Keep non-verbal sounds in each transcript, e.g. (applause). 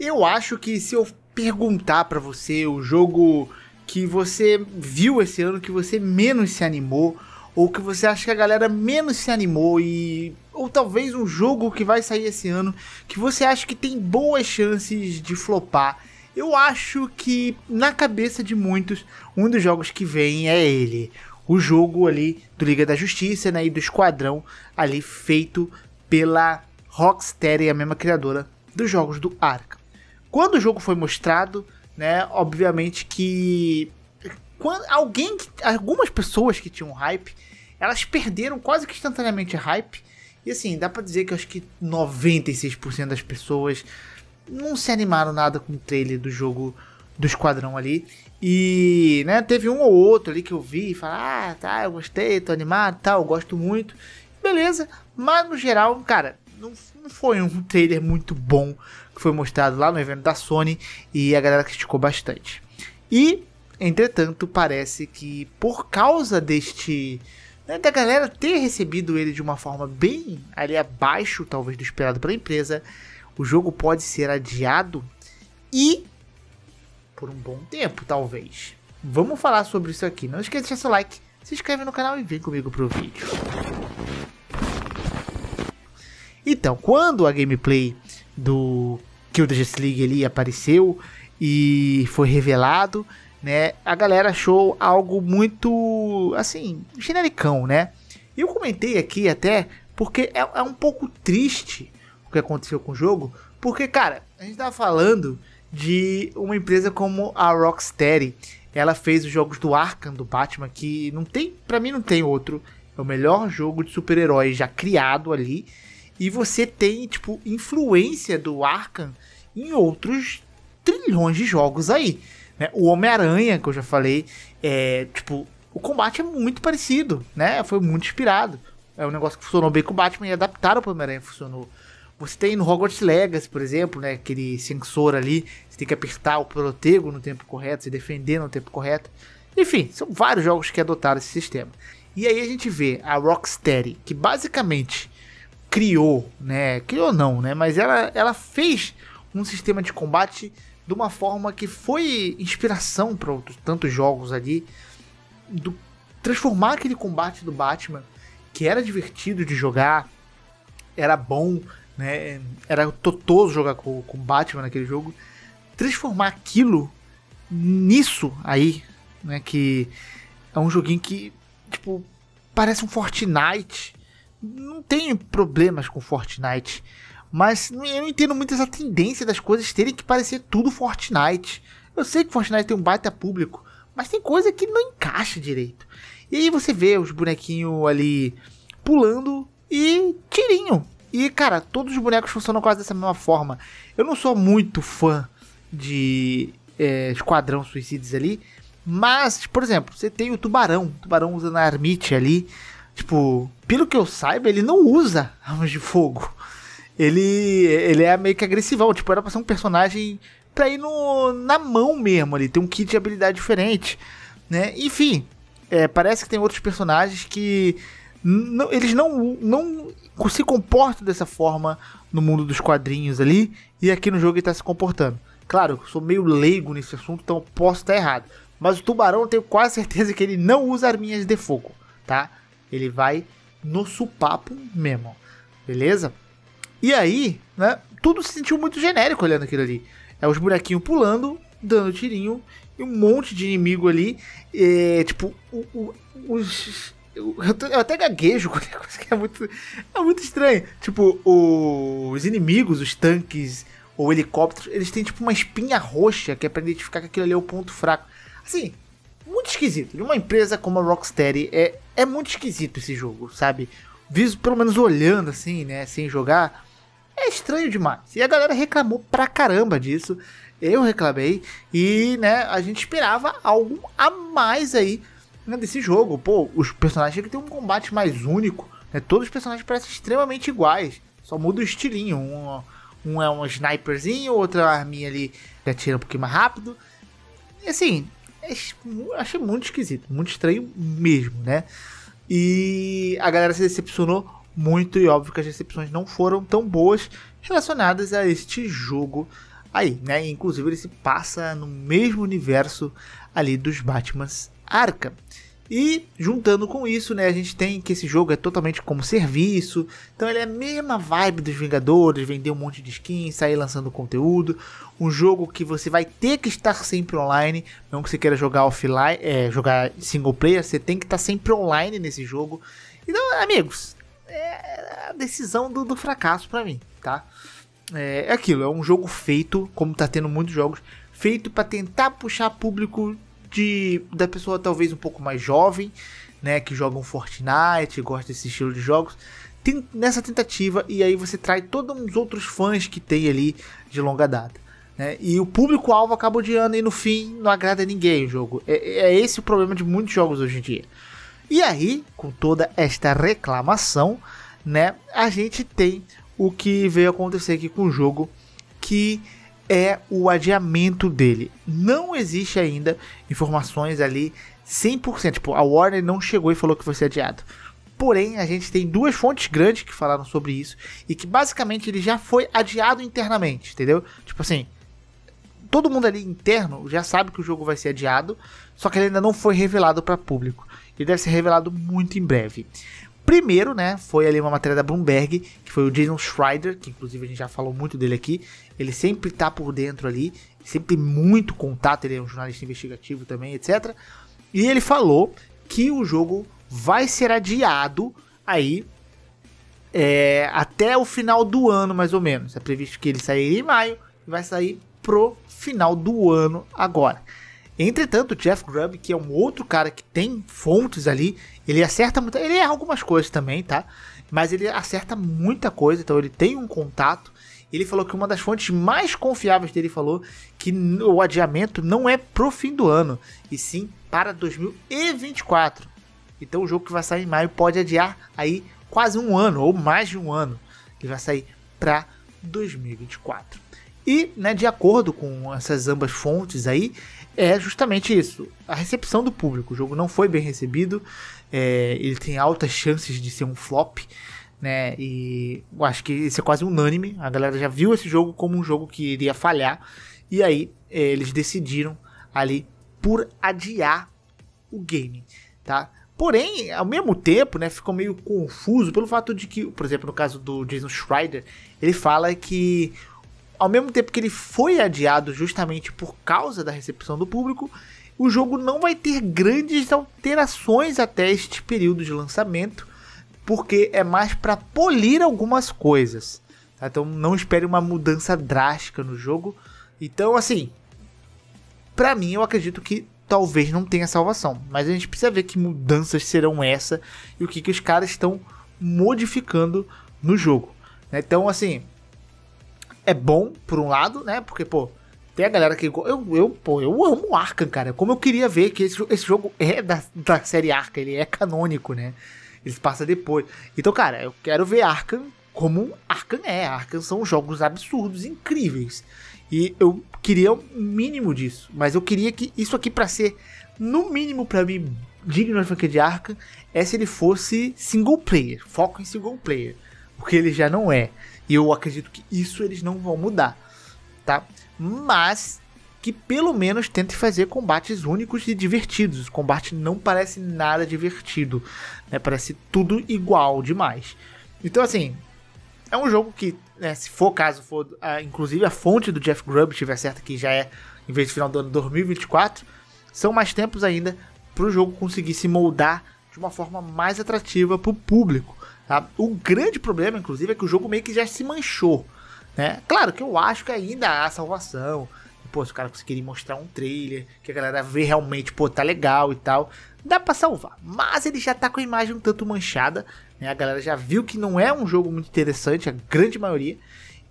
Eu acho que se eu perguntar para você o jogo que você viu esse ano que você menos se animou ou que você acha que a galera menos se animou e ou talvez um jogo que vai sair esse ano que você acha que tem boas chances de flopar. Eu acho que na cabeça de muitos, um dos jogos que vem é ele, o jogo ali do Liga da Justiça, né, e do Esquadrão ali feito pela Rocksteady, a mesma criadora dos jogos do Arca. Quando o jogo foi mostrado, né, obviamente que quando alguém, algumas pessoas que tinham hype, elas perderam quase que instantaneamente hype. E assim, dá para dizer que eu acho que 96% das pessoas não se animaram nada com o trailer do jogo do esquadrão ali. E, né, teve um ou outro ali que eu vi e falar, ah, tá, eu gostei, tô animado, tal, tá, gosto muito. Beleza, mas no geral, cara, não, não foi um trailer muito bom que foi mostrado lá no evento da Sony e a galera criticou bastante. E, entretanto, parece que por causa deste né, da galera ter recebido ele de uma forma bem ali abaixo, talvez, do esperado pela empresa, o jogo pode ser adiado e por um bom tempo, talvez. Vamos falar sobre isso aqui. Não esqueça de deixar seu like, se inscreve no canal e vem comigo pro vídeo. Então, quando a gameplay do Kill the Justice League ali apareceu e foi revelado, né? A galera achou algo muito assim, genericão, né? eu comentei aqui até porque é, é, um pouco triste o que aconteceu com o jogo, porque cara, a gente tá falando de uma empresa como a Rocksteady. Ela fez os jogos do Arkham do Batman que não tem, para mim não tem outro. É o melhor jogo de super-herói já criado ali e você tem, tipo, influência do Arkham em outros trilhões de jogos aí. Né? O Homem-Aranha, que eu já falei, é, tipo, o combate é muito parecido, né? Foi muito inspirado. É um negócio que funcionou bem com o Batman e adaptaram para o Homem-Aranha, funcionou. Você tem no Hogwarts Legacy, por exemplo, né, aquele sensor ali, você tem que apertar o protego no tempo correto, se defender no tempo correto. Enfim, são vários jogos que adotaram esse sistema. E aí a gente vê a Rocksteady, que basicamente criou, né? Criou não, né? Mas ela, ela fez um sistema de combate de uma forma que foi inspiração para outros tantos jogos ali, do, transformar aquele combate do Batman, que era divertido de jogar, era bom, né? Era totoso jogar com, com Batman naquele jogo, transformar aquilo nisso aí, né? Que é um joguinho que, tipo, parece um Fortnite não tenho problemas com Fortnite. Mas eu não entendo muito essa tendência das coisas terem que parecer tudo Fortnite. Eu sei que Fortnite tem um baita público, mas tem coisa que não encaixa direito. E aí você vê os bonequinhos ali pulando e tirinho. E cara, todos os bonecos funcionam quase dessa mesma forma. Eu não sou muito fã de é, Esquadrão Suicidas ali, mas, por exemplo, você tem o Tubarão. O tubarão usando a Armite ali Tipo, pelo que eu saiba, ele não usa armas de fogo. Ele, ele é meio que agressivão. Tipo, era pra ser um personagem pra ir no, na mão mesmo ali. Tem um kit de habilidade diferente, né? Enfim, é, parece que tem outros personagens que eles não, não se comportam dessa forma no mundo dos quadrinhos ali. E aqui no jogo ele tá se comportando. Claro, eu sou meio leigo nesse assunto, então posso estar tá errado. Mas o tubarão eu tenho quase certeza que ele não usa arminhas de fogo, tá? Ele vai no supapo mesmo. Beleza? E aí, né? Tudo se sentiu muito genérico olhando aquilo ali. É os bonequinhos pulando, dando tirinho, e um monte de inimigo ali. É, tipo, o, o, os. Eu, até gaguejo (laughs) qualquer coisa que é muito, é muito estranho. Tipo, o, os inimigos, os tanques ou helicópteros, eles têm tipo uma espinha roxa que é pra identificar que aquilo ali é o ponto fraco. Assim, muito esquisito. De uma empresa como a Rocksteady é é muito esquisito esse jogo, sabe? Viso, pelo menos olhando assim, né, sem jogar, é estranho demais. E a galera reclamou pra caramba disso. Eu reclamei e, né, a gente esperava algo a mais aí né, desse jogo. Pô, os personagens têm que ter um combate mais único, né? Todos os personagens parecem extremamente iguais, só muda o estilinho. Um, um é um sniperzinho, outra é arminha ali que atira um pouquinho mais rápido. E assim, é, achei muito esquisito, muito estranho mesmo, né? E a galera se decepcionou muito, e óbvio que as decepções não foram tão boas relacionadas a este jogo aí, né? Inclusive ele se passa no mesmo universo ali dos Batman Arkham. E juntando com isso, né, a gente tem que esse jogo é totalmente como serviço. Então ele é a mesma vibe dos Vingadores, vender um monte de skins, sair lançando conteúdo. Um jogo que você vai ter que estar sempre online, não que você queira jogar offline, é, jogar single player, você tem que estar sempre online nesse jogo. Então, amigos, é a decisão do, do fracasso para mim, tá? É, é aquilo, é um jogo feito, como tá tendo muitos jogos, feito para tentar puxar público de da pessoa talvez um pouco mais jovem, né, que joga um Fortnite, gosta desse estilo de jogos, tem, nessa tentativa e aí você trai todos os outros fãs que tem ali de longa data. Né? E o público-alvo acaba odiando e no fim não agrada ninguém o jogo. É, é, é esse o problema de muitos jogos hoje em dia. E aí, com toda esta reclamação, né, a gente tem o que veio acontecer aqui com o jogo que é o adiamento dele. Não existe ainda informações ali 100%. Tipo, a Warner não chegou e falou que vai ser adiado. Porém, a gente tem duas fontes grandes que falaram sobre isso e que basicamente ele já foi adiado internamente, entendeu? Tipo assim, todo mundo ali interno já sabe que o jogo vai ser adiado, só que ele ainda não foi revelado para público. Ele deve ser revelado muito em breve primeiro, né, foi ali uma matéria da Bloomberg, que foi o Jason Schreider, que inclusive a gente já falou muito dele aqui. Ele sempre tá por dentro ali, sempre muito contato, ele é um jornalista investigativo também, etc. E ele falou que o jogo vai ser adiado aí é, até o final do ano, mais ou menos. É previsto que ele saia em maio e vai sair pro final do ano agora. Entretanto, Jeff Grubb, que é um outro cara que tem fontes ali, ele acerta muito. Ele erra algumas coisas também, tá? Mas ele acerta muita coisa, então ele tem um contato. Ele falou que uma das fontes mais confiáveis dele falou que o adiamento não é pro fim do ano, e sim para 2024. Então o jogo que vai sair em maio pode adiar aí quase um ano ou mais de um ano. Ele vai sair para 2024. E, né, de acordo com essas ambas fontes aí, é justamente isso. A recepção do público. O jogo não foi bem recebido. É, ele tem altas chances de ser um flop. Né, e eu acho que isso é quase unânime. A galera já viu esse jogo como um jogo que iria falhar. E aí é, eles decidiram ali por adiar o game. Tá? Porém, ao mesmo tempo, né, ficou meio confuso pelo fato de que, por exemplo, no caso do Jason Schreider, ele fala que ao mesmo tempo que ele foi adiado justamente por causa da recepção do público, o jogo não vai ter grandes alterações até este período de lançamento, porque é mais para polir algumas coisas. Tá? Então não espere uma mudança drástica no jogo. Então, assim, para mim eu acredito que talvez não tenha salvação, mas a gente precisa ver que mudanças serão essa e o que, que os caras estão modificando no jogo. Né? Então, assim, é bom, por um lado, né? Porque, pô, tem a galera que. Eu, eu, pô, eu amo Arkhan, cara. Como eu queria ver que esse, esse jogo é da, da série Arkhan, ele é canônico, né? se passa depois. Então, cara, eu quero ver Arkhan como Arkhan é. Arkhan são jogos absurdos, incríveis. E eu queria o mínimo disso. Mas eu queria que isso aqui, para ser, no mínimo, para mim, digno de franquia de Arkhan, é se ele fosse single player. Foco em single player. Porque ele já não é. E eu acredito que isso eles não vão mudar, tá? Mas que pelo menos tente fazer combates únicos e divertidos. O combate não parece nada divertido, né? Parece tudo igual demais. Então assim, é um jogo que, né, se for caso for, ah, inclusive a fonte do Jeff Grubb estiver certa que já é em vez de final do ano 2024, são mais tempos ainda para o jogo conseguir se moldar de uma forma mais atrativa para o público. Tá? O grande problema, inclusive, é que o jogo meio que já se manchou. Né? Claro que eu acho que ainda há salvação. Pô, se o cara conseguir mostrar um trailer, que a galera vê realmente, pô, tá legal e tal, dá pra salvar. Mas ele já tá com a imagem um tanto manchada, né? A galera já viu que não é um jogo muito interessante, a grande maioria,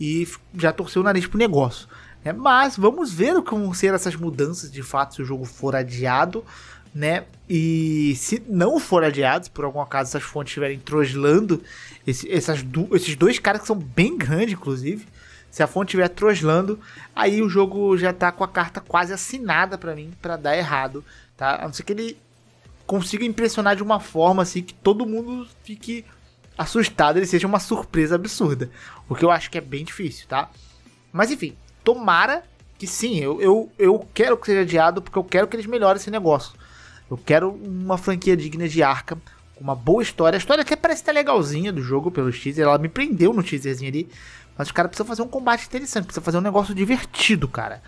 e já torceu o nariz pro negócio. Né? Mas vamos ver como serão essas mudanças de fato se o jogo for adiado né? E se não for adiado, se por algum acaso essas fontes estiverem troslando, esse, do, esses dois caras que são bem grandes, inclusive, se a fonte estiver troslando, aí o jogo já tá com a carta quase assinada para mim, para dar errado, tá? A não ser que ele consiga impressionar de uma forma assim que todo mundo fique assustado, ele seja uma surpresa absurda, o que eu acho que é bem difícil, tá? Mas enfim, tomara que sim, eu, eu, eu quero que seja adiado, porque eu quero que eles melhorem esse negócio. Eu quero uma franquia digna de Arca, com uma boa história. A história até parece estar legalzinha do jogo pelo teaser, ela me prendeu no teaserzinho ali. Mas os caras precisam fazer um combate interessante, precisa fazer um negócio divertido, cara.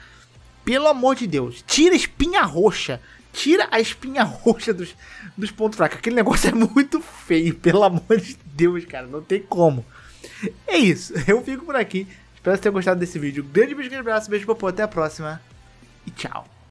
Pelo amor de Deus, tira a espinha roxa. Tira a espinha (laughs) roxa dos, dos pontos fracos. Aquele negócio é muito feio, pelo amor de Deus, cara. Não tem como. É isso, (laughs) eu fico por aqui. Espero que tenham gostado desse vídeo. Grande beijo, grande abraço, beijo, popô, até a próxima e tchau.